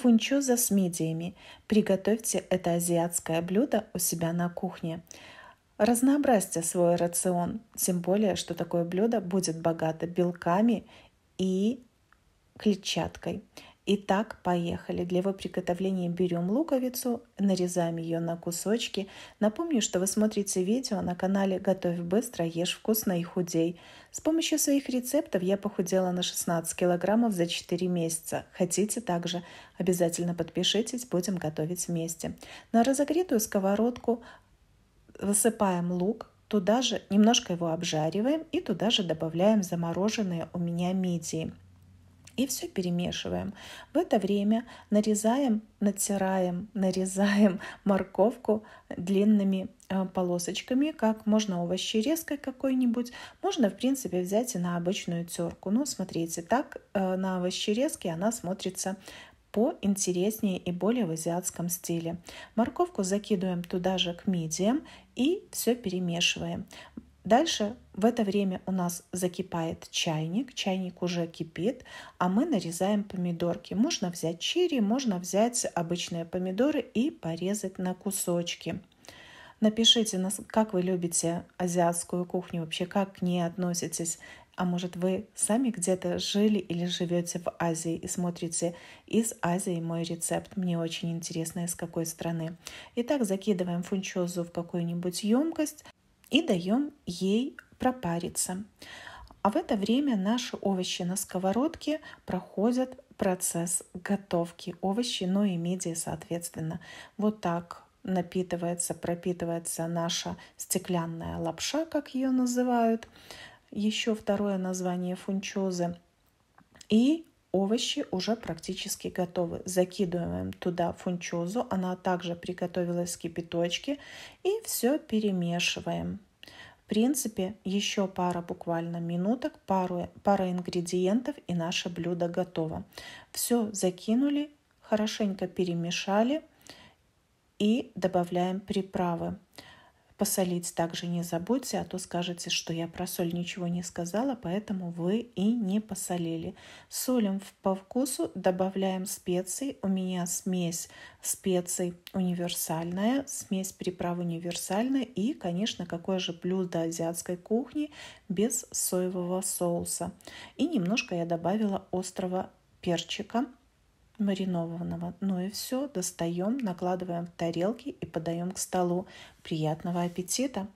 фунчоза с мидиями. Приготовьте это азиатское блюдо у себя на кухне. Разнообразьте свой рацион, тем более, что такое блюдо будет богато белками и клетчаткой. Итак, поехали. Для его приготовления берем луковицу, нарезаем ее на кусочки. Напомню, что вы смотрите видео на канале «Готовь быстро, ешь вкусно и худей». С помощью своих рецептов я похудела на 16 килограммов за 4 месяца. Хотите также? Обязательно подпишитесь, будем готовить вместе. На разогретую сковородку высыпаем лук, туда же немножко его обжариваем и туда же добавляем замороженные у меня мидии – и все перемешиваем. В это время нарезаем, натираем, нарезаем морковку длинными э, полосочками, как можно овощи резкой какой-нибудь, можно в принципе взять и на обычную терку. но смотрите, так э, на овощи резке она смотрится поинтереснее и более в азиатском стиле. Морковку закидываем туда же к мидиям и все перемешиваем. Дальше в это время у нас закипает чайник, чайник уже кипит, а мы нарезаем помидорки. Можно взять черри, можно взять обычные помидоры и порезать на кусочки. Напишите, нас, как вы любите азиатскую кухню, вообще как к ней относитесь. А может вы сами где-то жили или живете в Азии и смотрите из Азии мой рецепт. Мне очень интересно, из какой страны. Итак, закидываем фунчозу в какую-нибудь емкость и даем ей пропариться. А в это время наши овощи на сковородке проходят процесс готовки. Овощи, но ну и мидии, соответственно. Вот так напитывается, пропитывается наша стеклянная лапша, как ее называют. Еще второе название фунчозы. И Овощи уже практически готовы. Закидываем туда фунчозу. Она также приготовилась в кипяточке. И все перемешиваем. В принципе, еще пара буквально минуток, пару, пара ингредиентов и наше блюдо готово. Все закинули, хорошенько перемешали и добавляем приправы. Посолить также не забудьте, а то скажете, что я про соль ничего не сказала, поэтому вы и не посолили. Солим по вкусу, добавляем специи. У меня смесь специй универсальная, смесь приправ универсальная и, конечно, какое же блюдо азиатской кухни без соевого соуса. И немножко я добавила острого перчика – маринованного. Ну и все, достаем, накладываем в тарелки и подаем к столу. Приятного аппетита!